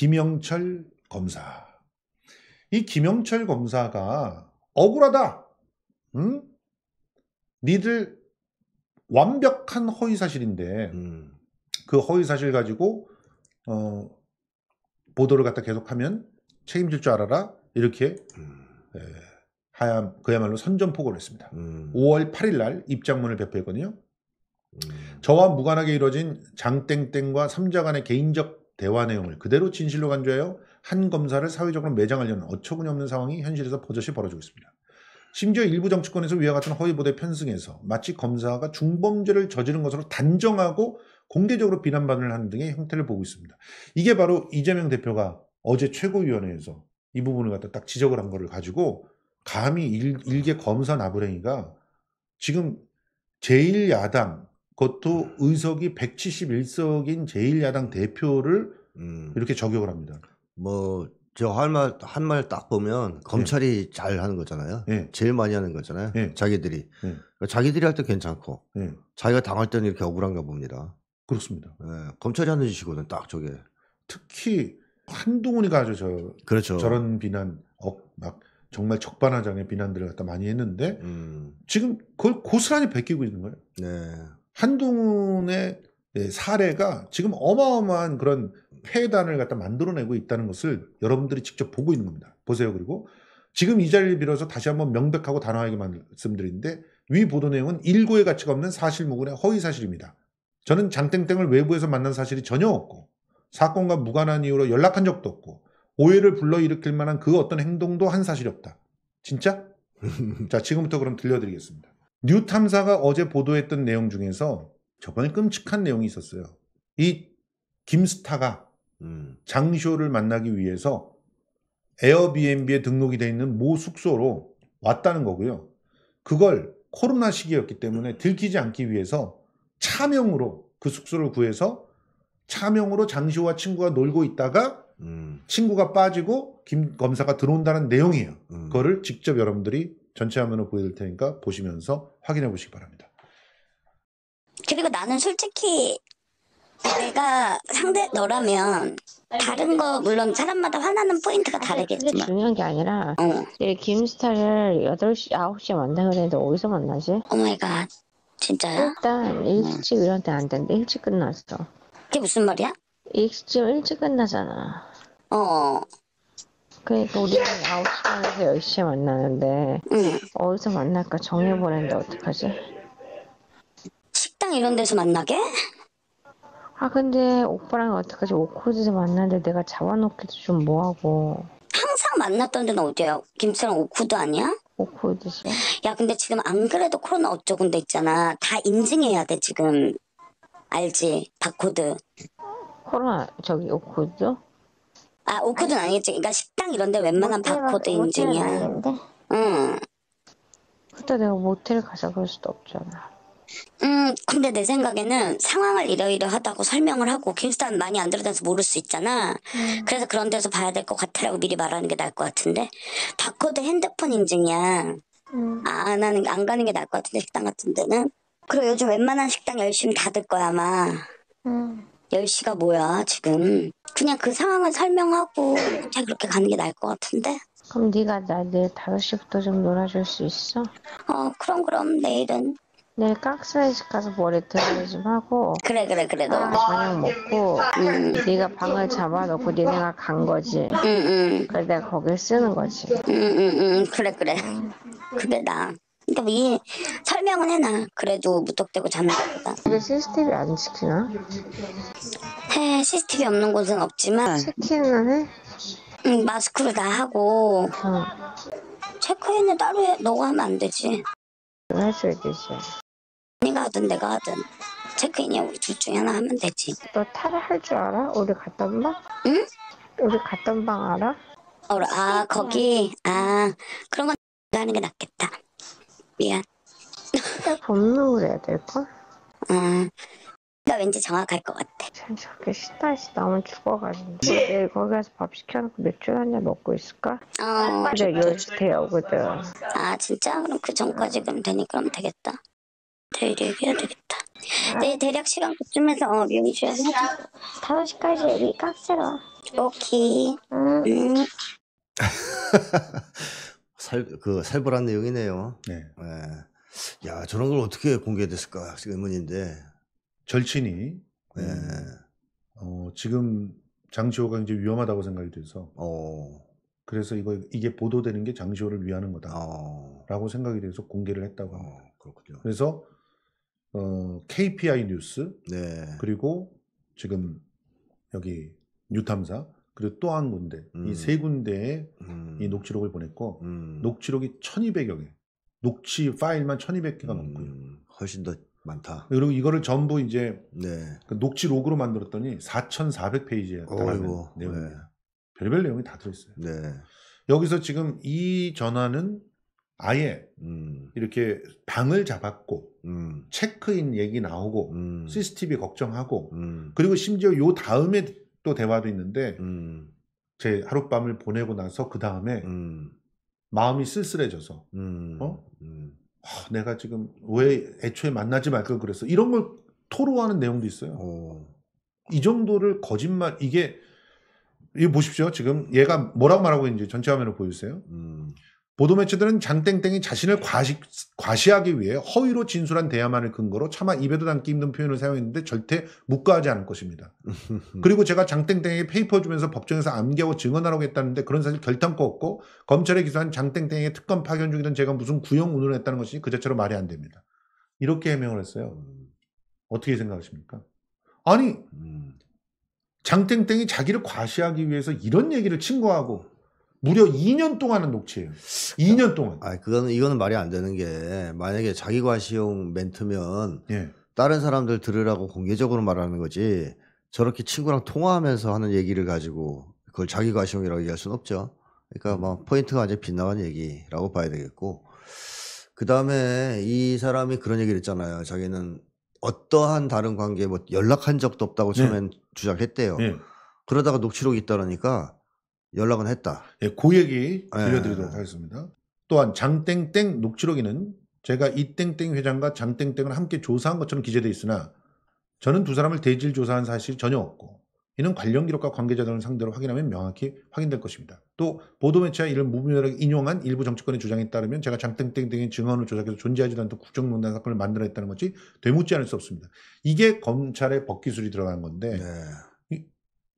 김영철 검사. 이 김영철 검사가 억울하다. 응? 니들 완벽한 허위 사실인데 음. 그 허위 사실 가지고 어, 보도를 갖다 계속하면 책임질 줄 알아라 이렇게 음. 에, 예, 하야 그야말로 선전포고를 했습니다. 음. 5월 8일 날 입장문을 배포했거든요. 음. 저와 무관하게 이뤄진 장땡땡과 삼자 간의 개인적 대화 내용을 그대로 진실로 간주하여 한 검사를 사회적으로 매장하려는 어처구니없는 상황이 현실에서 버젓이 벌어지고 있습니다. 심지어 일부 정치권에서 위와 같은 허위보도 에편승해서 마치 검사가 중범죄를 저지른 것으로 단정하고 공개적으로 비난받을 하는 등의 형태를 보고 있습니다. 이게 바로 이재명 대표가 어제 최고위원회에서 이 부분을 갖다 딱 지적을 한 거를 가지고 감히 일, 일개 검사 나부랭이가 지금 제1야당 그것도 의석이 171석인 제1야당 대표를 음. 이렇게 저격을 합니다. 뭐, 저 할 말, 한 말 딱 보면 검찰이 네. 잘 하는 거잖아요. 네. 제일 많이 하는 거잖아요. 네. 자기들이. 그 자기들이 할 때 괜찮고, 네. 자기가 당할 때는 이렇게 억울한가 봅니다. 그렇습니다. 네. 검찰이 하는 짓이거든, 딱 저게. 특히 한동훈이가 아주 저, 그렇죠. 저런 비난, 어, 막 정말 적반하장의 비난들을 갖다 많이 했는데, 음. 지금 그걸 고스란히 베끼고 있는 거예요. 네. 한동훈의 예, 사례가 지금 어마어마한 그런 폐단을 갖다 만들어내고 있다는 것을 여러분들이 직접 보고 있는 겁니다. 보세요. 그리고 지금 이 자리를 빌어서 다시 한번 명백하고 단호하게 말씀드리는데 위 보도 내용은 일고의 가치가 없는 사실무근의 허위사실입니다. 저는 장땡땡을 외부에서 만난 사실이 전혀 없고 사건과 무관한 이유로 연락한 적도 없고 오해를 불러일으킬 만한 그 어떤 행동도 한 사실이 없다. 진짜? 자 지금부터 그럼 들려드리겠습니다. 뉴 탐사가 어제 보도했던 내용 중에서 저번에 끔찍한 내용이 있었어요. 이 김스타가 음. 장쇼를 만나기 위해서 에어비앤비에 등록이 돼 있는 모 숙소로 왔다는 거고요. 그걸 코로나 시기였기 때문에 들키지 않기 위해서 차명으로 그 숙소를 구해서 차명으로 장시호와 친구가 놀고 있다가 음. 친구가 빠지고 김 검사가 들어온다는 내용이에요. 음. 그거를 직접 여러분들이 전체 화면을 보여드릴 테니까 보시면서 확인해 보시기 바랍니다. 그리고 나는 솔직히 내가 상대 너라면 다른 거 물론 사람마다 화나는 포인트가 다르겠지만 그게 중요한 게 아니라 어. 얘 김스타를 8시, 9시에 만나고 는데 어디서 만나지? 오마이갓 진짜야? 일단 음. 일찍 이런 데안 된대 일찍 끝났어 그게 무슨 말이야? 일찍 일찍 끝나잖아 어, 어. 그러니까 우리는 9시간에서 10시에 만나는데 응. 어디서 만날까 정해보는데 어떡하지? 식당 이런 데서 만나게? 아 근데 오빠랑 어떡하지 오코지에서 만나는데 내가 잡아놓기도 좀 뭐하고 항상 만났던 데는 어디야? 김치랑 오쿠드 아니야? 오코드지야 근데 지금 안 그래도 코로나 어쩌군데 있잖아 다 인증해야 돼 지금 알지? 바코드 코로나 저기 오코드아 오코드는 아니겠지 그러니까 식 쿠팡 이런데 웬만한 바코드 인증이야. 응. 그때 내가 모텔 가자 그럴 수도 없잖아. 음, 근데 내 생각에는 상황을 이러이러하다고 설명을 하고 김스탄 많이 안 들어다녀서 모를 수 있잖아. 음. 그래서 그런 데서 봐야 될 것 같아라고 미리 말하는 게 나을 것 같은데 바코드 핸드폰 인증이야. 음. 아, 안는안 가는 게 나을 것 같은데 식당 같은 데는. 그리고 요즘 웬만한 식당 열심히 닫을 거야 아마. 음. 10시가 뭐야 지금 그냥 그 상황을 설명하고 그냥 그렇게 가는 게 나을 것 같은데 그럼 네가 나 내일 5시부터 좀 놀아줄 수 있어? 어 그럼 그럼 내일은 내일 깍스라이스 가서 머리 드라이 좀 하고 그래 그래 그래 너 아, 저녁 먹고 음. 네가 방을 잡아놓고 니네가 간 거지 응응 음, 음. 그래 내가 거길 쓰는 거지 응 응응 음, 그래 그래 그래나 그러 근데 이 설명은 해놔. 그래도 무턱대고 잡는 것보다. 이게 CCTV 안 시키나? 해 CCTV 없는 곳은 없지만 체크인은 아. 해? 응, 마스크를 다 하고 응. 어. 체크인은 따로 해. 너가 하면 안 되지. 할 수 있겠지. 언가 하든 내가 하든 체크인이야 우리 둘 중에 하나 하면 되지. 너 탈을 할 줄 알아? 우리 갔던 방? 응? 우리 갔던 방 알아? 어, 아 거기 아 그런 건내 하는 게 낫겠다. 미안. 그때 법록을 해야 될걸? 아, 나 왠지 정확할 것 같아. 쟤저게 시다시 나오 죽어가는데 뭐 내일 거기가서 밥 시켜놓고 맥주 한 잔 먹고 있을까? 어, 이제 10시 요 그들 아, 진짜? 그럼 그 전까지 그럼 되니 그럼 되겠다. 내일 얘기해야 되겠다. 아. 내일 대략 시간 그쯤에서 어, 명주에서 해줘. 5시까지 애기 깍새로 오케이. 음. 살, 그 살벌한 내용이네요. 네. 예. 야, 저런 걸 어떻게 공개됐을까? 의문인데. 절친이. 예. 어, 지금 장시호가 이제 위험하다고 생각이 돼서. 어. 그래서 이거, 이게 보도되는 게 장시호를 위하는 거다. 어. 라고 생각이 돼서 공개를 했다고 합니다. 어, 그렇군요. 그래서, 어, KPI 뉴스. 네. 그리고 지금 여기 뉴탐사. 그리고 또 한 군데 음. 이세 군데에 음. 이 녹취록을 보냈고 음. 녹취록이 1200여 개 녹취 파일만 1200개가 넘고요 음, 훨씬 더 많다 그리고 이거를 전부 이제 네. 그 녹취록으로 만들었더니 4400페이지에 달하는 내용입니다 네. 별별 내용이 다 들어있어요 네. 여기서 지금 이 전화는 아예 음. 이렇게 방을 잡았고 음. 체크인 얘기 나오고 CCTV 걱정하고 그리고 심지어 요 다음에 또 대화도 있는데 음. 제 하룻밤을 보내고 나서 그 다음에 음. 마음이 쓸쓸해져서 음. 어? 하, 음. 아, 내가 지금 왜 애초에 만나지 말걸 그랬어 이런 걸 토로하는 내용도 있어요. 오. 어. 이 정도를 거짓말 이게 이거 보십시오. 지금 얘가 뭐라고 말하고 있는지 전체 화면을 보여주세요. 음. 보도 매체들은 잔땡땡이 자신을 과시, 과시하기 위해 허위로 진술한 대야만을 근거로 차마 입에도 담기 힘든 표현을 사용했는데 절대 묵과하지 않을 것입니다. 그리고 제가 장땡땡에게 페이퍼 주면서 법정에서 암기하고 증언하라고 했다는데 그런 사실 결단코 없고 검찰에 기소한 장땡땡에게 특검 파견 중이던 제가 무슨 구형 운운을 했다는 것이 그 자체로 말이 안 됩니다. 이렇게 해명을 했어요. 어떻게 생각하십니까? 아니 장땡땡이 음. 자기를 과시하기 위해서 이런 얘기를 친구하고 무려 2년 동안은 녹취해요. 2년 동안. 아, 그거는 이거는 말이 안 되는 게 만약에 자기 과시용 멘트면 예. 다른 사람들 들으라고 공개적으로 말하는 거지 저렇게 친구랑 통화하면서 하는 얘기를 가지고 그걸 자기 과시용이라고 얘기할 수는 없죠. 그러니까 막 뭐 포인트가 완전 빗나간 얘기라고 봐야 되겠고 그 다음에 이 사람이 그런 얘기를 했잖아요. 자기는 어떠한 다른 관계에 뭐 연락한 적도 없다고 네. 처음엔 네. 주장했대요. 네. 그러다가 녹취록이 있다라니까 연락은 했다. 예, 그 얘기 예. 들려드리도록 예. 하겠습니다. 또한 장땡땡 녹취록에는 제가 이땡땡 회장과 장땡땡을 함께 조사한 것처럼 기재되어 있으나 저는 두 사람을 대질 조사한 사실이 전혀 없고 이는 관련 기록과 관계자들을 상대로 확인하면 명확히 확인될 것입니다. 또 보도매체와 이를 무분별하게 인용한 일부 정치권의 주장에 따르면 제가 장땡땡땡의 증언을 조작해서 존재하지도 않던 국정농단 사건을 만들어냈다는 것이 되묻지 않을 수 없습니다. 이게 검찰의 법기술이 들어간 건데 네.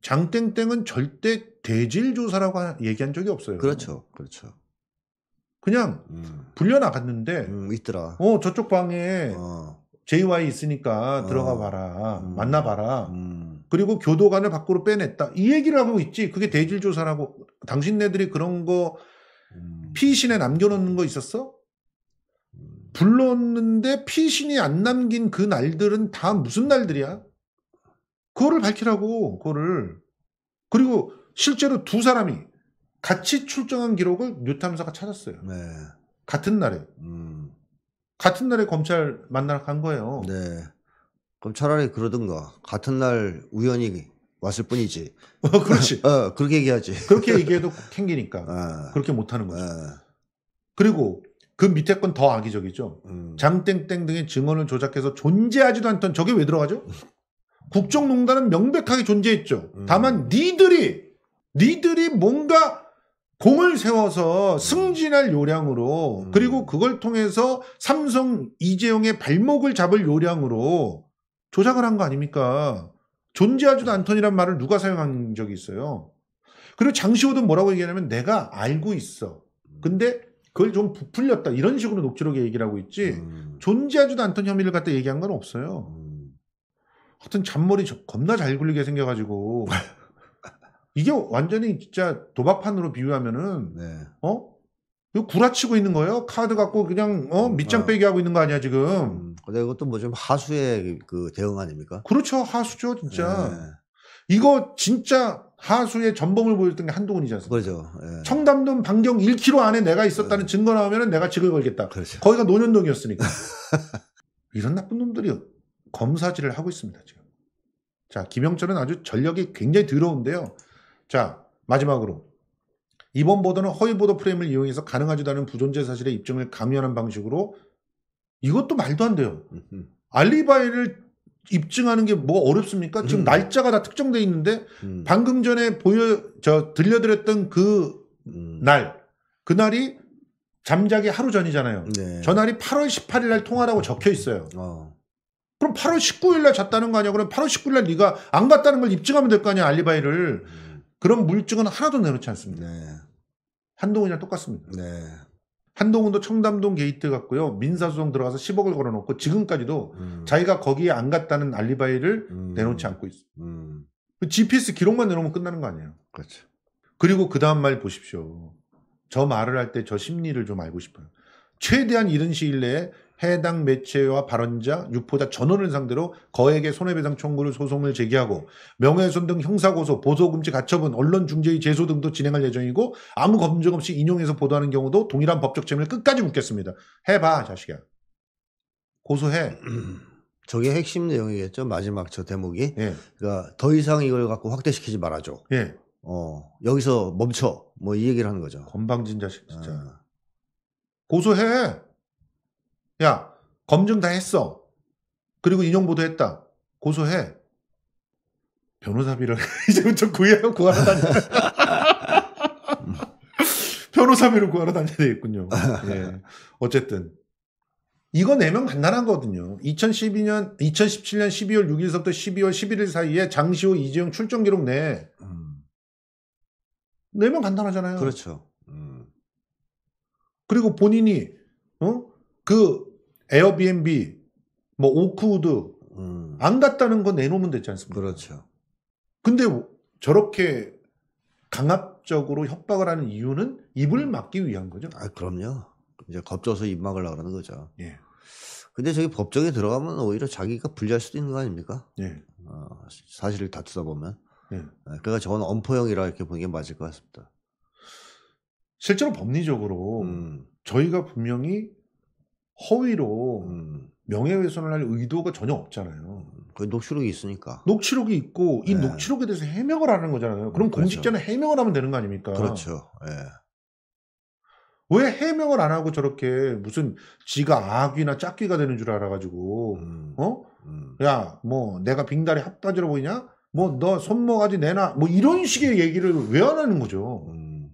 장땡땡은 절대 대질 조사라고 얘기한 적이 없어요. 그렇죠, 그렇죠. 그냥 음. 불려 나갔는데 음, 있더라. 어 저쪽 방에 어. JY 있으니까 어. 들어가 봐라, 음. 만나 봐라. 음. 그리고 교도관을 밖으로 빼냈다. 이 얘기를 하고 있지. 그게 대질 조사라고 당신네들이 그런 거 음. 피신에 남겨놓는 거 있었어? 음. 불렀는데 피신이 안 남긴 그 날들은 다 무슨 날들이야? 그거를 밝히라고 그거를 그리고 실제로 두 사람이 같이 출정한 기록을 뉴탐사가 찾았어요. 네. 같은 날에 음. 같은 날에 검찰 만나러 간 거예요. 네. 그럼 차라리 그러든가 같은 날 우연히 왔을 뿐이지. 어, 그렇지. 어, 그렇게 얘기하지. 그렇게 얘기해도 캥기니까 어. 그렇게 못하는 거죠. 아. 그리고 그 밑에 건 더 악의적이죠. 음. 장땡땡 등의 증언을 조작해서 존재하지도 않던 저게 왜 들어가죠? 국정농단은 명백하게 존재했죠. 음. 다만 니들이 니들이 뭔가 공을 세워서 음. 승진할 요량으로 음. 그리고 그걸 통해서 삼성 이재용의 발목을 잡을 요량으로 조작을 한 거 아닙니까? 존재하지도 음. 않더니란 말을 누가 사용한 적이 있어요. 그리고 장시호도 뭐라고 얘기하냐면 내가 알고 있어. 음. 근데 그걸 좀 부풀렸다 이런 식으로 녹취록에 얘기를 하고 있지 음. 존재하지도 않던 혐의를 갖다 얘기한 건 없어요. 하여튼 잔머리 겁나 잘 굴리게 생겨가지고 이게 완전히 진짜 도박판으로 비유하면은 네. 어? 이거 구라치고 있는 거예요? 카드 갖고 그냥 어 음, 밑장 아. 빼기 하고 있는 거 아니야 지금? 음, 근데 이것도 뭐 좀 하수의 그 대응 아닙니까? 그렇죠 하수죠 진짜 네. 이거 진짜 하수의 전범을 보였던 게 한동훈이지 않습니까? 그렇죠. 예. 청담동 반경 1km 안에 내가 있었다는 예. 증거 나오면 내가 직을 걸겠다. 그렇죠. 거기가 노년동이었으니까. 이런 나쁜 놈들이요. 검사질을 하고 있습니다. 지금. 자, 김영철은 아주 전력이 굉장히 더러운데요. 자, 마지막으로 이번 보도는 허위 보도 프레임을 이용해서 가능하지도 않은 부존재 사실의 입증을 감면한 방식으로 이것도 말도 안 돼요. 알리바이를 입증하는 게 뭐가 어렵습니까? 지금 음. 날짜가 다 특정돼 있는데 음. 방금 전에 보여 저 들려드렸던 그날 음. 그날이 잠자기 하루 전이잖아요. 네. 전날이 8월 18일 날 통화라고 음. 적혀 있어요. 어. 그럼 8월 19일 날 잤다는 거 아니야? 그럼 8월 19일 날 네가 안 갔다는 걸 입증하면 될 거 아니야? 알리바이를. 그런 물증은 하나도 내놓지 않습니다. 네. 한동훈이랑 똑같습니다. 네. 한동훈도 청담동 게이트 갔고요. 민사소송 들어가서 10억을 걸어놓고 지금까지도 음. 자기가 거기에 안 갔다는 알리바이를 음. 내놓지 않고 있어요. 음. GPS 그 기록만 내놓으면 끝나는 거 아니에요. 그렇죠. 그리고 그 다음 말 보십시오. 저 말을 할 때 저 심리를 좀 알고 싶어요. 최대한 이른 시일 내에 해당 매체와 발언자, 유포자 전원을 상대로 거액의 손해배상 청구를 소송을 제기하고 명예훼손 등 형사고소, 보조금지 가처분, 언론중재의 제소 등도 진행할 예정이고 아무 검증 없이 인용해서 보도하는 경우도 동일한 법적 책임을 끝까지 묻겠습니다. 해봐 자식아. 고소해. 저게 핵심 내용이겠죠 마지막 저 대목이. 예. 그러니까 더 이상 이걸 갖고 확대시키지 말아줘. 예. 어 여기서 멈춰 뭐 이 얘기를 하는 거죠. 건방진 자식 진짜. 아. 고소해. 야, 검증 다 했어. 그리고 인용보도 했다. 고소해. 변호사비를 이제부터 구해 구하러 다니 변호사비를 구하러 다녀야 되겠군요. 예. 어쨌든. 이거 내면 간단한 거거든요. 2012년, 2017년 12월 6일서부터 12월 11일 사이에 장시호, 이재용 출정 기록 내. 음. 내면 간단하잖아요. 그렇죠. 음. 그리고 본인이, 어? 그, 에어비앤비, 뭐 오크우드 음. 안 갔다는 거 내놓으면 되지 않습니까? 그렇죠. 근데 저렇게 강압적으로 협박을 하는 이유는 입을 음. 막기 위한 거죠. 아 그럼요. 이제 겁줘서 입 막으려고 그러는 거죠. 예. 근데 저기 법정에 들어가면 오히려 자기가 불리할 수도 있는 거 아닙니까? 예. 어, 사실을 다투다 보면. 예. 아, 그니까 저건 엄포형이라 이렇게 보는 게 맞을 것 같습니다. 실제로 법리적으로 음. 저희가 분명히 허위로 음. 명예훼손을 할 의도가 전혀 없잖아요. 그 녹취록이 있으니까. 녹취록이 있고 이 네. 녹취록에 대해서 해명을 하는 거잖아요. 그럼 그렇죠. 공직자는 해명을 하면 되는 거 아닙니까? 그렇죠. 네. 왜 해명을 안 하고 저렇게 무슨 지가 악귀나 짝귀가 되는 줄 알아가지고 음. 어? 음. 야뭐 내가 빙다리 합다지로 보이냐? 뭐 너 손모가지 내놔 뭐 이런 식의 얘기를 왜 안 하는 거죠? 음.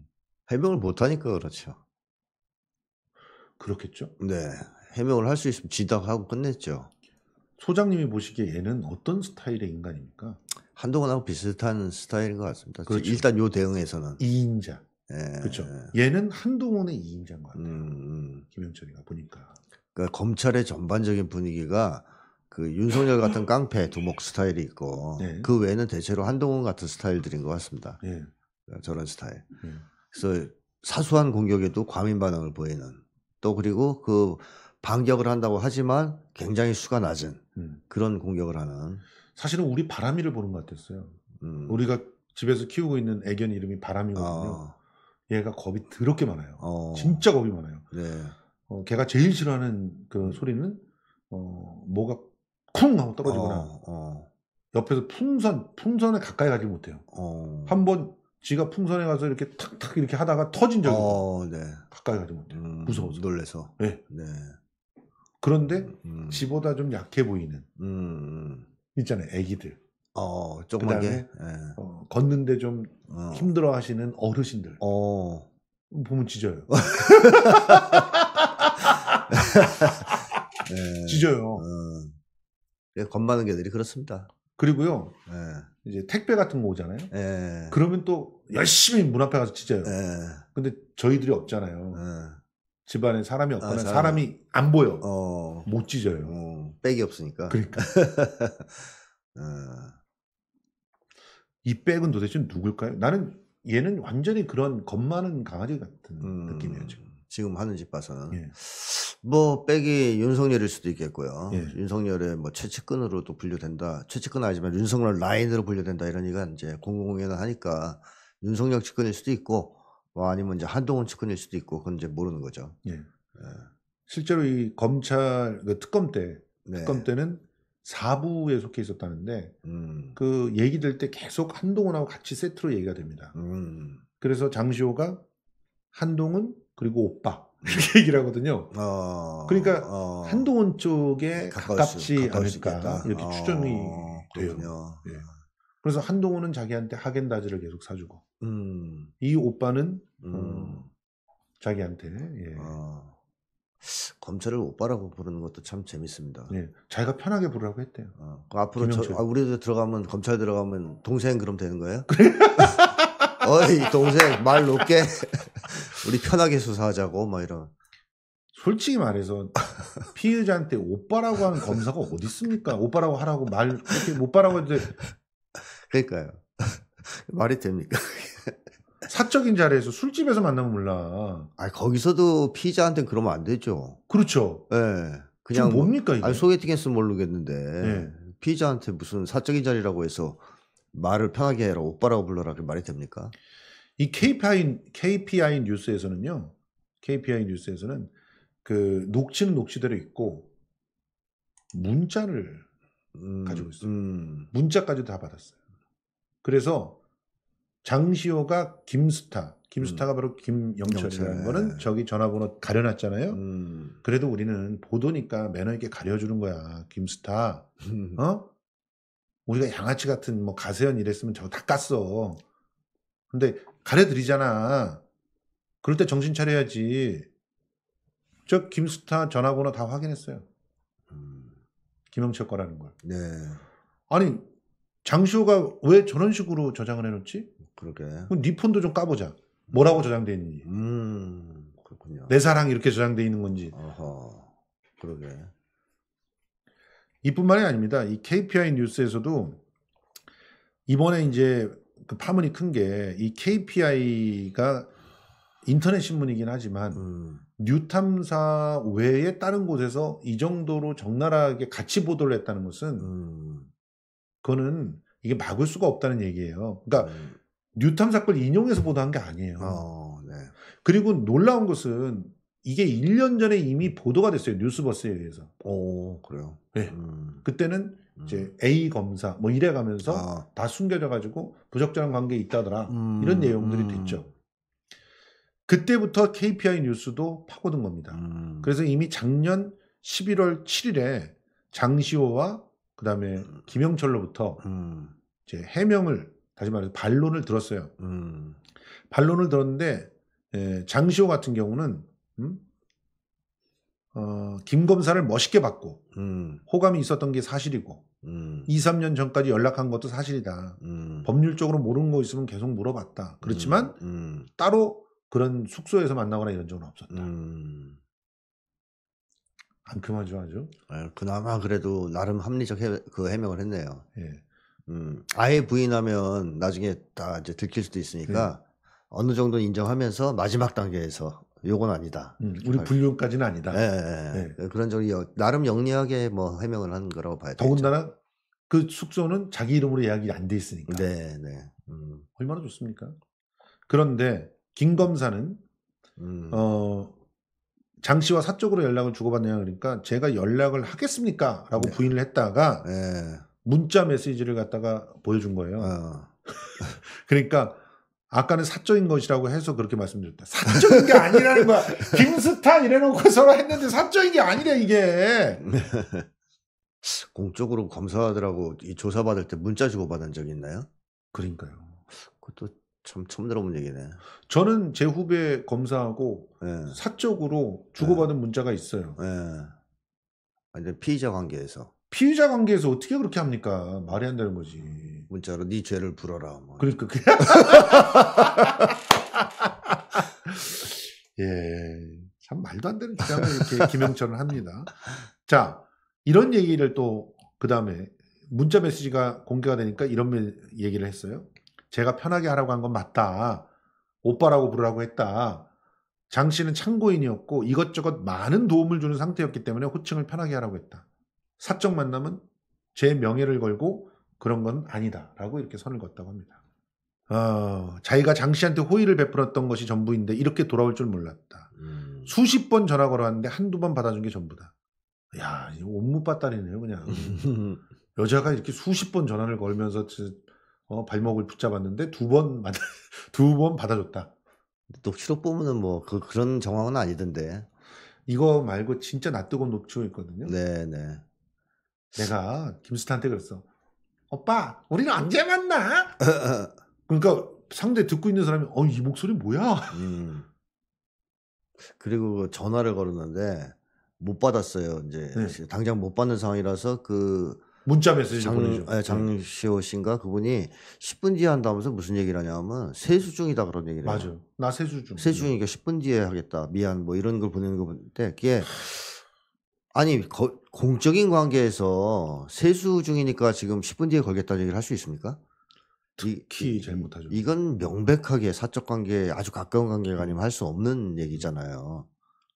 해명을 못하니까 그렇죠. 그렇겠죠? 네. 해명을 할 수 있으면 지다 하고 끝냈죠. 소장님이 보시기에 얘는 어떤 스타일의 인간입니까? 한동훈하고 비슷한 스타일인 것 같습니다. 그렇죠. 일단 요 대응에서는 2인자. 예. 그렇죠. 얘는 한동훈의 2인자인 것 같아요. 음, 음. 김영철이가 보니까. 그러니까 검찰의 전반적인 분위기가 그 윤석열 같은 깡패 두목 스타일이 있고 네. 그 외에는 대체로 한동훈 같은 스타일들인 것 같습니다. 네. 저런 스타일. 네. 그래서 사소한 공격에도 과민 반응을 보이는 또 그리고 그 반격을 한다고 하지만 굉장히 수가 낮은 음. 그런 공격을 하는. 사실은 우리 바람이를 보는 것 같았어요. 음. 우리가 집에서 키우고 있는 애견 이름이 바람이거든요. 어. 얘가 겁이 더럽게 많아요. 어. 진짜 겁이 많아요. 네. 어, 걔가 제일 싫어하는 그 음. 소리는 어, 뭐가 쿵 하고 떨어지거나 어, 어. 옆에서 풍선 풍선에 가까이 가지 못해요. 어. 한번 지가 풍선에 가서 이렇게 탁탁 이렇게 하다가 터진 적이 어, 네. 가까이 가지 못해요. 음, 무서워서. 놀래서. 네. 네. 그런데 음. 지보다 음. 좀 약해 보이는 음. 음. 있잖아요. 애기들. 어, 조그만 게. 네. 어, 걷는데 좀 어. 힘들어 하시는 어르신들. 어. 보면 짖어요. 네. 짖어요. 음. 어. 예, 겁 건많은 개들이 그렇습니다. 그리고요. 네. 이제 택배 같은 거 오잖아요. 네. 그러면 또 열심히 문 앞에 가서 찢어요. 예. 근데 저희들이 없잖아요. 예. 집안에 사람이 아, 없거나 아, 사람이 안 보여. 어. 못 찢어요. 어, 백이 없으니까. 그러니까. 어. 이 백은 도대체 누굴까요? 나는 얘는 완전히 그런 겁 많은 강아지 같은 음, 느낌이에요 지금. 지금 하는 집 봐서는. 예. 뭐 백이 윤석열일 수도 있겠고요. 예. 윤석열의 뭐 최측근으로도 분류된다. 최측근 아니지만 윤석열 라인으로 분류된다 이런 얘기가 이제 공공연을 하니까 윤석열 측근일 수도 있고 뭐 아니면 이제 한동훈 측근일 수도 있고 그건 이제 모르는 거죠. 예. 예. 실제로 이 검찰 그 특검 때 네. 특검 때는 사부에 속해 있었다는데 음. 그 얘기 될때 계속 한동훈하고 같이 세트로 얘기가 됩니다. 음. 그래서 장시호가 한동훈 그리고 오빠 음. 이렇게 얘기를 하거든요. 어, 그러니까 어, 한동훈 쪽에 가깝지, 가깝지 않을까 이렇게 추정이 되요. 어, 예. 그래서 한동훈은 자기한테 하겐다즈를 계속 사주고 음. 이 오빠는 음. 어, 자기한테 예. 아, 검찰을 오빠라고 부르는 것도 참 재밌습니다. 예. 자기가 편하게 부르라고 했대요. 아, 그 앞으로 저, 아, 우리도 들어가면 검찰 들어가면 동생 그럼 되는 거예요? 그래. 어이 동생 말 높게 우리 편하게 수사하자고 막 이런. 솔직히 말해서 피의자한테 오빠라고 하는 검사가 어디 있습니까? 오빠라고 하라고 말 이렇게 오빠라고 해도 그러니까요. 말이 됩니까? 사적인 자리에서 술집에서 만나면 몰라. 아 거기서도 피자한테 그러면 안 되죠. 그렇죠. 예. 네. 그냥 뭡니까 이게? 아니, 소개팅했으면 모르겠는데 네. 예. 피자한테 무슨 사적인 자리라고 해서 말을 편하게 해라 오빠라고 불러라 그 말이 됩니까? 이 KPI KPI 뉴스에서는요. KPI 뉴스에서는 그 녹취는 녹취대로 있고 문자를 음, 가지고 있어요. 음. 문자까지 다 받았어요. 그래서 장시호가 김스타, 김스타가 음. 바로 김영철이라는 거는 저기 전화번호 가려놨잖아요. 음. 그래도 우리는 보도니까 매너 있게 가려주는 거야. 김스타, 음. 어? 우리가 양아치 같은 뭐 가세현 이랬으면 저거 다 깠어. 근데 가려드리잖아. 그럴 때 정신 차려야지. 저 김스타 전화번호 다 확인했어요. 음. 김영철 거라는 걸. 네. 아니 장시호가 왜 저런 식으로 저장을 해놓지? 그러게. 그럼 네 폰도 좀 까보자. 뭐라고 저장돼 있는지. 음, 그렇군요. 내 사랑 이렇게 저장돼 있는 건지. 어허, 그러게. 이뿐만이 아닙니다. 이 KPI 뉴스에서도 이번에 이제 그 파문이 큰 게 이 KPI가 인터넷 신문이긴 하지만 음. 뉴탐사 외에 다른 곳에서 이 정도로 적나라하게 같이 보도를 했다는 것은 음. 그거는 이게 막을 수가 없다는 얘기예요. 그러니까 음. 뉴탐 사건을 인용해서 보도한 게 아니에요. 어, 네. 그리고 놀라운 것은 이게 1년 전에 이미 보도가 됐어요. 뉴스버스에 의해서. 오, 어, 그래요. 네. 음. 그때는 이제 음. A 검사 뭐 이래 가면서 아. 다 숨겨져 가지고 부적절한 관계 있다더라. 음. 이런 내용들이 됐죠. 음. 그때부터 KPI 뉴스도 파고든 겁니다. 음. 그래서 이미 작년 11월 7일에 장시호와 그 다음에 음. 김영철로부터 음. 이제 해명을 다시 말해서 반론을 들었어요. 음. 반론을 들었는데 예, 장시호 같은 경우는 음? 어, 김 검사를 멋있게 받고 음. 호감이 있었던 게 사실이고 음. 2, 3년 전까지 연락한 것도 사실이다. 음. 법률적으로 모르는 거 있으면 계속 물어봤다. 그렇지만 따로 그런 숙소에서 만나거나 이런 적은 없었다. 안 그만죠 아주. 예, 그나마 그래도 나름 합리적 해, 그 해명을 했네요. 예. 음, 아예 부인하면 나중에 다 이제 들킬 수도 있으니까 예. 어느 정도 인정하면서 마지막 단계에서 요건 아니다. 음, 우리 불륜까지는 아니다. 예, 예, 예. 네. 그 그런 적이 나름 영리하게 뭐 해명을 한 거라고 봐야 되 더군다나 그 숙소는 자기 이름으로 예약이 안 돼 있으니까. 네, 네. 음. 얼마나 좋습니까? 그런데 김 검사는 음. 어장 씨와 사적으로 연락을 주고받느냐 그러니까 제가 연락을 하겠습니까? 라고 네. 부인을 했다가 네. 문자 메시지를 갖다가 보여준 거예요. 어. 그러니까 아까는 사적인 것이라고 해서 그렇게 말씀드렸다. 사적인 게 아니라는 거야. 김스타 이래놓고 서로 했는데 사적인 게 아니래 이게. 네. 공적으로 검사하더라고 이 조사받을 때 문자 주고받은 적 있나요? 그러니까요. 참 처음 들어본 얘기네. 저는 제 후배 검사하고 네. 사적으로 주고받은 네. 문자가 있어요. 네. 예. 완전 아, 피의자 관계에서. 피의자 관계에서 어떻게 그렇게 합니까? 말이 안 되는 거지. 문자로 네 죄를 불어라. 뭐. 그러니까 그. 예. 참 말도 안 되는 주장을 이렇게 김영철은 합니다. 자, 이런 얘기를 또 그 다음에 문자 메시지가 공개가 되니까 이런 얘기를 했어요. 제가 편하게 하라고 한 건 맞다. 오빠라고 부르라고 했다. 장 씨는 창고인이었고 이것저것 많은 도움을 주는 상태였기 때문에 호칭을 편하게 하라고 했다. 사적 만남은 제 명예를 걸고 그런 건 아니다. 라고 이렇게 선을 걷다고 합니다. 어, 자기가 장 씨한테 호의를 베풀었던 것이 전부인데 이렇게 돌아올 줄 몰랐다. 음. 수십 번 전화 걸어왔는데 한두 번 받아준 게 전부다. 야, 온무 빠따리네요, 그냥. 여자가 이렇게 수십 번 전화를 걸면서 어, 발목을 붙잡았는데 두번 두번 받아줬다. 녹취록 보면은 뭐 그, 그런 정황은 아니던데. 이거 말고 진짜 낯뜨거운 녹취록 있거든요. 네네. 네. 내가 김수타한테 그랬어. 오빠, 우리는 언제 만나? 그러니까 상대 듣고 있는 사람이 어이 목소리 뭐야? 음. 그리고 그 전화를 걸었는데 못 받았어요. 이제 네. 당장 못 받는 상황이라서 그 문자 메시지 장, 보내죠. 예, 장시호 네. 씨인가 그분이 10분 뒤에 한다면서 무슨 얘기를 하냐면 세수 중이다 그런 얘기를 맞아. 나 세수 중. 세수 중이니까 10분 뒤에 하겠다. 미안 뭐 이런 걸 보내는 거 보는데 그게 아니 거, 공적인 관계에서 세수 중이니까 지금 10분 뒤에 걸겠다는 얘기를 할 수 있습니까? 특히 이, 잘못하죠. 이건 명백하게 사적 관계에 아주 가까운 관계가 아니면 할 수 없는 얘기잖아요.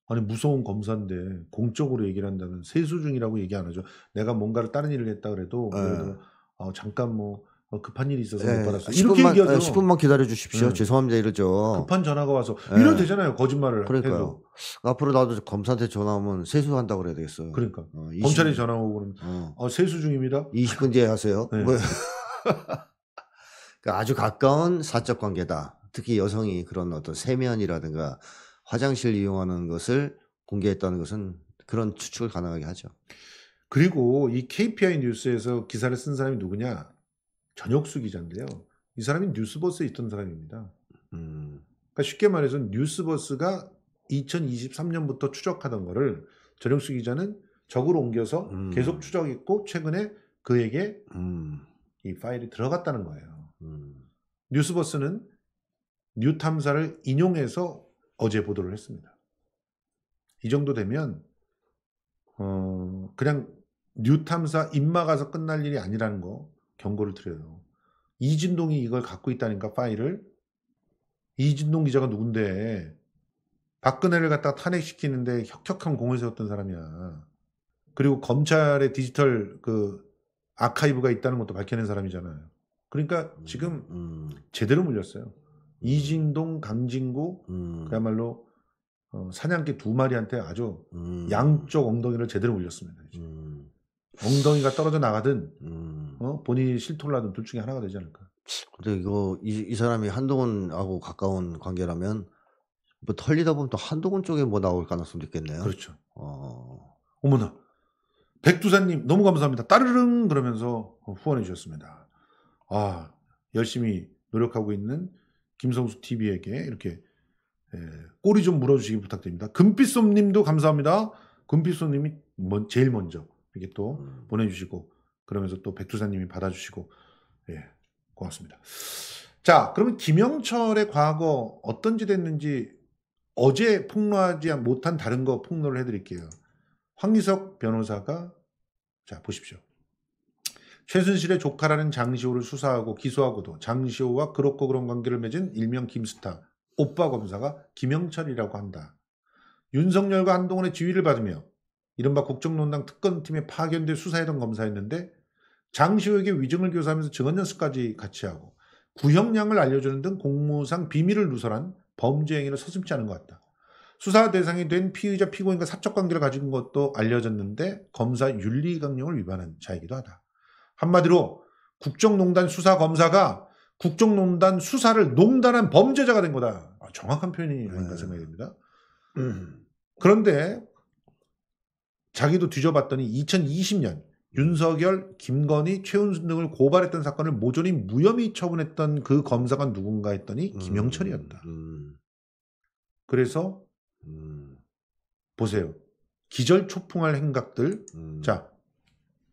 아니 무서운 검사인데 공적으로 얘기를 한다면 세수 중이라고 얘기 안 하죠. 내가 뭔가를 다른 일을 했다 그래도 네. 어, 잠깐 뭐 어, 급한 일이 있어서 네. 못 예, 받았어. 요 10분만, 얘기하죠. 10분만 예, 기다려 주십시오. 네. 죄송합니다 이러죠. 급한 전화가 와서 이런 되잖아요. 거짓말을 그러니까요. 해도. 앞으로 나도 검사한테 전화 오면 세수한다 고 그래야 되겠어. 그러니까 어, 20... 검찰이 전화 오고 그러면 어. 어, 세수 중입니다. 20분 뒤에 하세요. 네. 아주 가까운 사적 관계다. 특히 여성이 그런 어떤 세면이라든가 화장실 이용하는 것을 공개했다는 것은 그런 추측을 가능하게 하죠. 그리고 이 KPI 뉴스에서 기사를 쓴 사람이 누구냐? 전혁수 기자인데요. 이 사람이 뉴스버스에 있던 사람입니다. 음. 그러니까 쉽게 말해서 뉴스버스가 2023년부터 추적하던 거를 전영수 기자는 적으로 옮겨서 음. 계속 추적했고 최근에 그에게 음. 이 파일이 들어갔다는 거예요. 음. 뉴스버스는 뉴탐사를 인용해서 어제 보도를 했습니다. 이 정도 되면 어 그냥 뉴 탐사 입마 가서 끝날 일이 아니라는 거 경고를 드려요. 이진동이 이걸 갖고 있다니까 파일을 이진동 기자가 누군데 박근혜를 갖다 탄핵시키는데 혁혁한 공을 세웠던 사람이야. 그리고 검찰의 디지털 그 아카이브가 있다는 것도 밝혀낸 사람이잖아요. 그러니까 음, 지금 음, 음. 제대로 물렸어요. 이진동, 강진구 음. 그야말로 어, 사냥개 두 마리한테 아주 음. 양쪽 엉덩이를 제대로 올렸습니다. 음. 엉덩이가 떨어져 나가든 음. 어? 본인이 실토를 하든 둘 중에 하나가 되지 않을까. 근데 이거 이, 이 사람이 한동훈하고 가까운 관계라면 뭐 털리다 보면 또 한동훈 쪽에 뭐 나올 가능성도 있겠네요. 그렇죠. 어... 어머나 백두산님 너무 감사합니다. 따르릉 그러면서 후원해 주셨습니다. 아 열심히 노력하고 있는 김성수 TV에게 이렇게 예, 꼬리 좀 물어주시기 부탁드립니다. 금빛솜님도 감사합니다. 금빛솜님이 제일 먼저 이렇게 또 음. 보내주시고 그러면서 또 백두사님이 받아주시고 예, 고맙습니다. 자, 그러면 김영철의 과거 어떤지 됐는지 어제 폭로하지 못한 다른 거 폭로를 해드릴게요. 황희석 변호사가 자 보십시오. 최순실의 조카라는 장시호를 수사하고 기소하고도 장시호와 그렇고 그런 관계를 맺은 일명 김스타 오빠 검사가 김영철이라고 한다. 윤석열과 한동훈의 지휘를 받으며 이른바 국정농단 특검팀에 파견돼 수사했던 검사였는데 장시호에게 위증을 교사하면서 증언 연습까지 같이 하고 구형량을 알려주는 등 공무상 비밀을 누설한 범죄 행위를 서슴지 않은 것 같다. 수사 대상이 된 피의자 피고인과 사적 관계를 가진 것도 알려졌는데 검사 윤리 강령을 위반한 자이기도 하다. 한마디로 국정농단 수사 검사가 국정농단 수사를 농단한 범죄자가 된 거다. 아, 정확한 표현이 아닌가 네. 생각이 됩니다. 음. 그런데 자기도 뒤져봤더니 2020년 윤석열, 김건희, 최은순 등을 고발했던 사건을 모조리 무혐의 처분했던 그 검사가 누군가 했더니 음. 김영철이었다. 음. 그래서 보세요. 기절 초풍할 행각들. 자,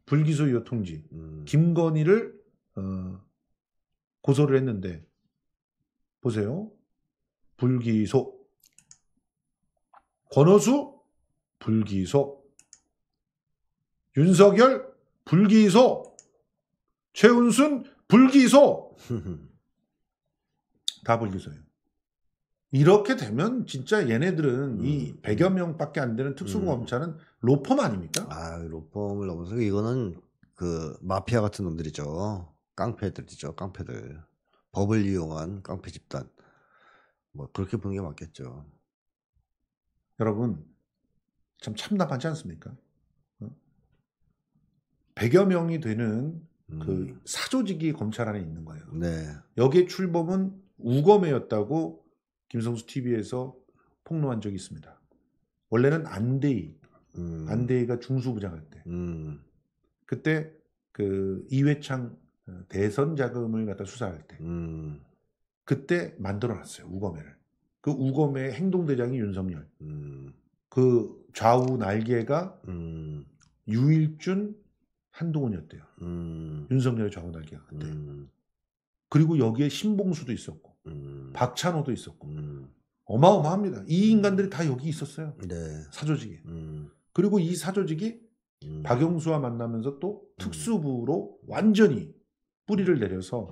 불기소 유통지 음. 김건희를 어, 고소를 했는데 보세요. 불기소 권호수 불기소 윤석열 불기소 최은순 불기소 다 불기소예요. 이렇게 되면 진짜 얘네들은 음. 이 음. 100여 명밖에 안 되는 특수검찰은 음. 로펌 아닙니까? 아, 로펌을 넘어서 이거는 그 마피아 같은 놈들이죠. 깡패들이죠. 깡패들. 법을 이용한 깡패 집단. 뭐 그렇게 보는 게 맞겠죠. 여러분 참 참담하지 않습니까? 100여 어? 명이 되는 그 음. 그 사조직이 검찰 안에 있는 거예요. 네. 여기에 출범은 우검회였다고 김성수 TV에서 폭로한 적이 있습니다. 원래는 안대희, 음. 안대희가 중수부장할 때, 음. 그때 그 이회창 어, 대선 자금을 갖다 수사할 때, 음. 그때 만들어놨어요 우검회를. 그 우검회 행동대장이 윤석열. 음. 그 좌우 날개가 음. 유일준 한동훈이었대요. 음. 윤석열의 좌우 날개가 그때. 그리고 여기에 신봉수도 있었고. 음. 박찬호도 있었고 음. 어마어마합니다. 이 음. 인간들이 다 여기 있었어요. 네. 사조직에. 음. 그리고 이 사조직이 음. 박영수와 만나면서 또 특수부로 완전히 뿌리를 내려서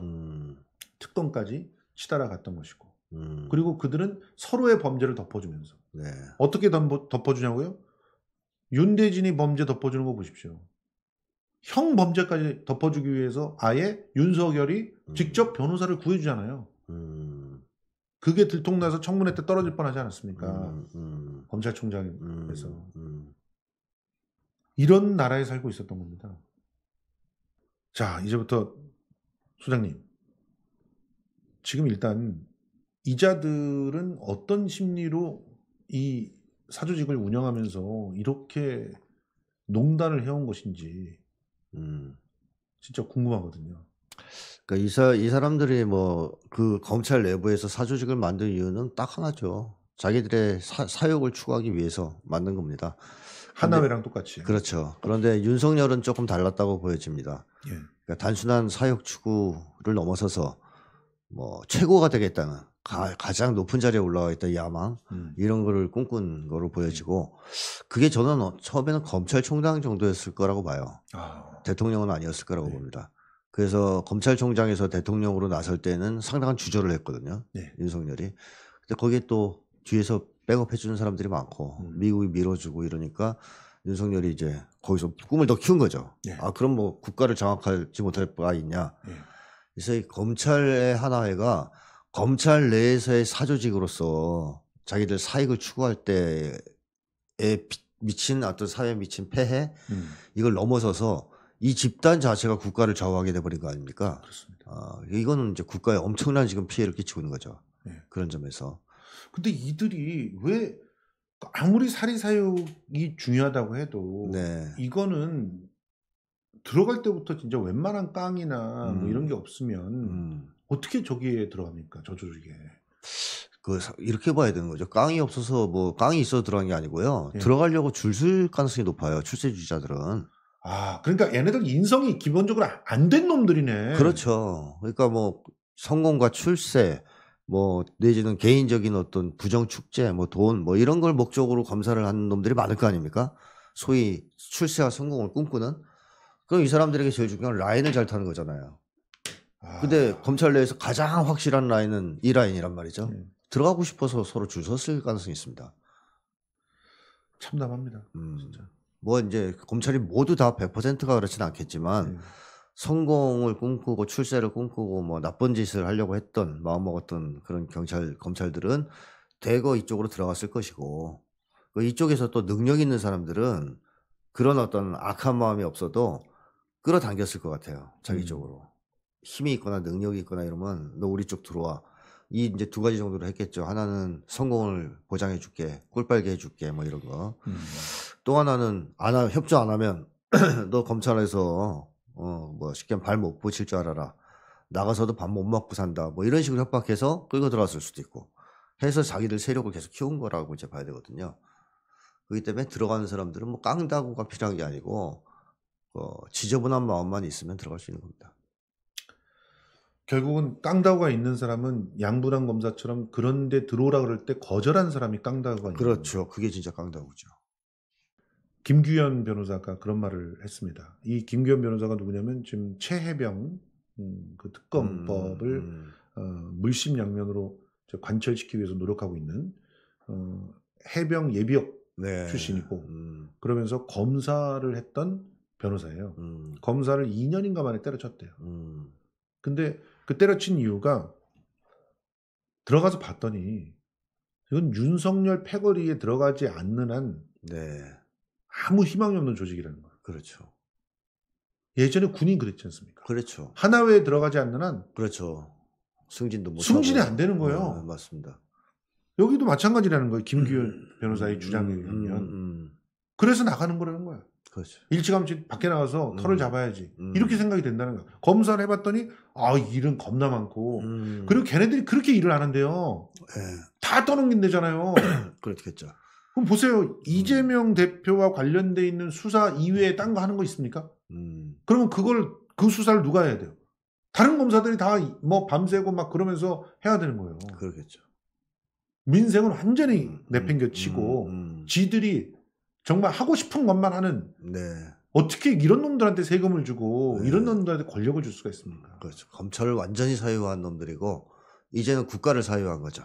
특검까지 치달아 갔던 것이고 그리고 그들은 서로의 범죄를 덮어주면서 네. 어떻게 덮어주냐고요? 윤대진이 범죄 덮어주는 거 보십시오. 형 범죄까지 덮어주기 위해서 아예 윤석열이 음. 직접 변호사를 구해주잖아요. 음. 그게 들통나서 청문회 때 떨어질 뻔하지 않았습니까? 음, 음. 검찰총장에서 음, 음. 이런 나라에 살고 있었던 겁니다. 자 이제부터 소장님 지금 일단 이자들은 어떤 심리로 이 사조직을 운영하면서 이렇게 농단을 해온 것인지 음. 진짜 궁금하거든요. 그러니까 이, 사, 이 사람들이 뭐그 검찰 내부에서 사조직을 만든 이유는 딱 하나죠. 자기들의 사, 사욕을 추구하기 위해서 만든 겁니다. 하나회랑 똑같이. 그렇죠. 그런데 윤석열은 조금 달랐다고 보여집니다. 예. 그러니까 단순한 사역 추구를 넘어서서 뭐 최고가 되겠다는 가, 장 높은 자리에 올라와 있던 야망 음. 이런 거를 꿈꾼 거로 보여지고 그게 저는 처음에는 검찰총장 정도였을 거라고 봐요. 아. 대통령은 아니었을 거라고 네. 봅니다. 그래서 검찰총장에서 대통령으로 나설 때는 상당한 주저를 했거든요. 네. 윤석열이. 근데 거기에 또 뒤에서 백업해주는 사람들이 많고 음. 미국이 밀어주고 이러니까 윤석열이 이제 거기서 꿈을 더 키운 거죠. 네. 아 그럼 뭐 국가를 장악하지 못할 바가 있냐. 네. 그래서 이 검찰의 하나회가 검찰 내에서의 사조직으로서 자기들 사익을 추구할 때에 미친 어떤 사회에 미친 폐해 음. 이걸 넘어서서 이 집단 자체가 국가를 좌우하게 돼버린 거 아닙니까? 그렇습니다. 아, 이거는 이제 국가에 엄청난 지금 피해를 끼치고 있는 거죠. 네. 그런 점에서. 근데 이들이 왜 아무리 사리 사욕이 중요하다고 해도 네. 이거는 들어갈 때부터 진짜 웬만한 깡이나 뭐 음. 뭐 이런 게 없으면 음. 어떻게 저기에 들어갑니까? 저조직에. 그 이렇게 봐야 되는 거죠. 깡이 없어서 뭐 깡이 있어 들어간 게 아니고요. 네. 들어가려고 줄설 가능성이 높아요. 출세주의자들은. 아, 그러니까 얘네들 인성이 기본적으로 안 된 놈들이네. 그렇죠. 그러니까 뭐 성공과 출세, 뭐 내지는 개인적인 어떤 부정 축제, 뭐 돈, 뭐 이런 걸 목적으로 검사를 하는 놈들이 많을 거 아닙니까? 소위 출세와 성공을 꿈꾸는. 그럼 이 사람들에게 제일 중요한 라인을 잘 타는 거잖아요. 아. 근데 검찰 내에서 가장 확실한 라인은 이 라인이란 말이죠. 음. 들어가고 싶어서 서로 줄 섰을 가능성이 있습니다. 참담합니다. 음. 진짜. 뭐 이제 검찰이 모두 다 100%가 그렇진 않겠지만 네. 성공을 꿈꾸고 출세를 꿈꾸고 뭐 나쁜 짓을 하려고 했던 마음먹었던 그런 경찰 검찰들은 대거 이쪽으로 들어갔을 것이고 그 이쪽에서 또 능력 있는 사람들은 그런 어떤 악한 마음이 없어도 끌어당겼을 것 같아요 자기 음. 쪽으로 힘이 있거나 능력이 있거나 이러면 너 우리 쪽 들어와 이 이제 두 가지 정도로 했겠죠 하나는 성공을 보장해줄게 꿀빨게 해줄게 뭐 이런 거 음. 네. 또 하나는 안 하, 협조 안 하면 너 검찰에서 어뭐 쉽게 발못 붙일 줄 알아라. 나가서도 밥 못 먹고 산다. 뭐 이런 식으로 협박해서 끌고 들어왔을 수도 있고 해서 자기들 세력을 계속 키운 거라고 이제 봐야 되거든요. 그렇기 때문에 들어가는 사람들은 뭐 깡다구가 필요한 게 아니고 어, 지저분한 마음만 있으면 들어갈 수 있는 겁니다. 결국은 깡다구가 있는 사람은 양분한 검사처럼 그런데 들어오라 그럴 때 거절한 사람이 깡다구가 있는 그렇죠. 거예요. 그게 진짜 깡다구죠. 김규현 변호사가 그런 말을 했습니다. 이 김규현 변호사가 누구냐면 지금 최해병 음, 그 특검법을 음, 음. 어, 물심양면으로 관철시키기 위해서 노력하고 있는 어, 해병 예비역 네. 출신이고 음. 그러면서 검사를 했던 변호사예요. 음. 검사를 2년인가 만에 때려쳤대요. 음. 근데 그 때려친 이유가 들어가서 봤더니 이건 윤석열 패거리에 들어가지 않는 한 네. 아무 희망이 없는 조직이라는 거예요. 그렇죠. 예전에 군인 그랬지 않습니까? 그렇죠. 하나회에 들어가지 않는 한 그렇죠. 승진도 못고 승진이 안 되는 거예요. 네, 맞습니다. 여기도 마찬가지라는 거예요. 김규현 음, 음 변호사의 음, 주장에 의하면. 음, 음, 음, 그래서 나가는 거라는 거야. 그렇죠. 일찌감치 밖에 나가서 털을 잡아야지. 이렇게 생각이 된다는 거예요 검사를 해봤더니 아 일은 겁나 많고 그리고 걔네들이 그렇게 일을 하는데요 네. 예. 다 떠넘긴대잖아요. 그렇겠죠. 그럼 보세요. 음. 이재명 대표와 관련돼 있는 수사 이외에 음. 딴거 하는 거 있습니까? 음. 그러면 그걸 그 수사를 누가 해야 돼요? 다른 검사들이 다 뭐 밤새고 막 그러면서 해야 되는 거예요. 그러겠죠. 민생은 완전히 음, 내팽겨치고 음. 지들이 정말 하고 싶은 것만 하는 네. 어떻게 이런 놈들한테 세금을 주고 네. 이런 놈들한테 권력을 줄 수가 있습니까? 그렇죠. 검찰을 완전히 사유화한 놈들이고 이제는 국가를 사유한 화 거죠.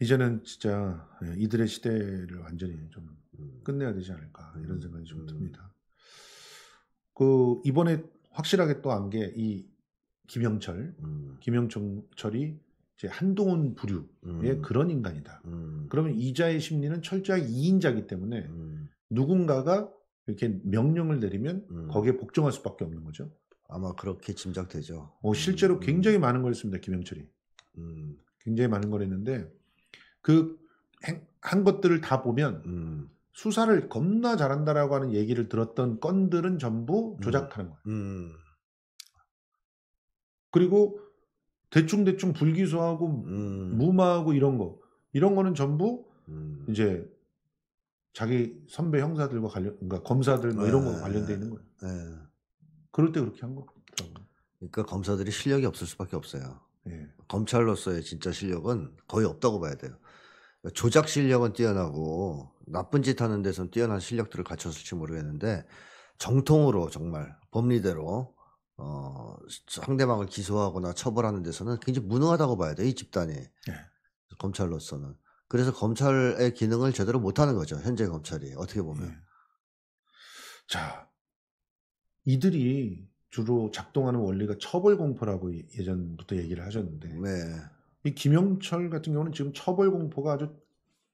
이제는 진짜 예, 이들의 시대를 완전히 좀 음. 끝내야 되지 않을까 이런 음. 생각이 좀 음. 듭니다. 그 이번에 확실하게 또안게이 김영철, 김영철이 이제 한동훈 부류의 그런 인간이다. 그러면 이자의 심리는 철저하게 2인자기 때문에 누군가가 이렇게 명령을 내리면 음. 거기에 복종할 수밖에 없는 거죠. 아마 그렇게 짐작되죠. 어, 실제로 음. 굉장히 많은 걸 했습니다. 김영철이. 음. 굉장히 많은 걸 했는데 그한 것들을 다 보면 음. 수사를 겁나 잘한다라고 하는 얘기를 들었던 건들은 전부 음. 조작하는 거예요. 음. 그리고 대충 대충 불기소하고 음. 무마하고 이런 거 이런 거는 전부 음. 이제 자기 선배 형사들과 관련 그러니까 검사들 뭐 이런 거 관련돼 있는 거예요. 네. 그럴 때 그렇게 한 거. 그러니까 검사들이 실력이 없을 수밖에 없어요. 네. 검찰로서의 진짜 실력은 거의 없다고 봐야 돼요. 조작 실력은 뛰어나고 나쁜 짓 하는 데서는 뛰어난 실력들을 갖췄을지 모르겠는데 정통으로 정말 법리대로 어, 상대방을 기소하거나 처벌하는 데서는 굉장히 무능하다고 봐야 돼, 이 집단이. 네. 검찰로서는. 그래서 검찰의 기능을 제대로 못하는 거죠, 현재 검찰이. 어떻게 보면. 네. 자, 이들이 주로 작동하는 원리가 처벌 공포라고 예, 예전부터 얘기를 하셨는데. 네. 이 김영철 같은 경우는 지금 처벌 공포가 아주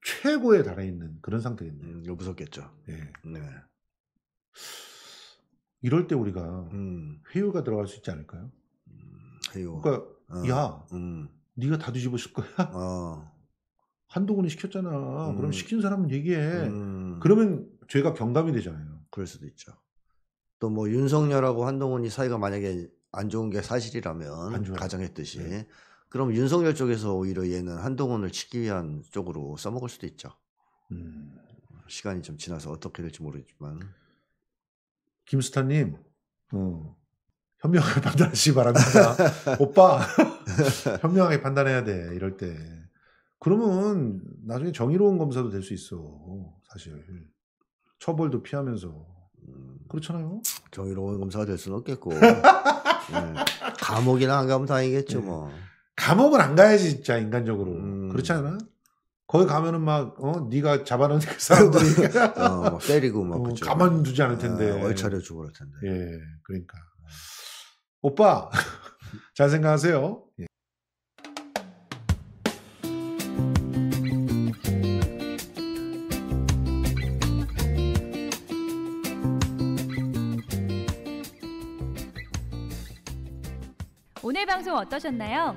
최고에 달해 있는 그런 상태겠네요. 음, 이거 무섭겠죠. 예. 네. 이럴 때 우리가 음. 회유가 들어갈 수 있지 않을까요? 음, 회유. 그러니까 어. 야, 음. 네가 다 뒤집어질 거야. 어. 한동훈이 시켰잖아. 음. 그럼 시킨 사람은 얘기해. 음. 그러면 죄가 경감이 되잖아요. 그럴 수도 있죠. 또 뭐 윤석열하고 한동훈이 사이가 만약에 안 좋은 게 사실이라면 가정했듯이 네. 그럼 윤석열 쪽에서 오히려 얘는 한동훈을 치기 위한 쪽으로 써먹을 수도 있죠. 음. 시간이 좀 지나서 어떻게 될지 모르지만. 겠 김수타님, 어, 현명하게 판단하시기 바랍니다. 오빠, 현명하게 판단해야 돼. 이럴 때. 그러면 나중에 정의로운 검사도 될 수 있어. 사실. 처벌도 피하면서. 음. 그렇잖아요. 정의로운 검사가 될 수는 없겠고. 네. 감옥이나 안 가면 다행이겠죠, 네. 뭐. 감옥을 안 가야지 진짜 인간적으로 음. 그렇지 않아? 거기 가면은 막 어, 네가 잡아놓은 그 사람들이 어, 막 때리고 막 어, 가만 두지 않을 아, 텐데 아, 얼차려 주고 그럴 텐데. 예, 그러니까 오빠 잘 생각하세요. 예. 오늘 방송 어떠셨나요?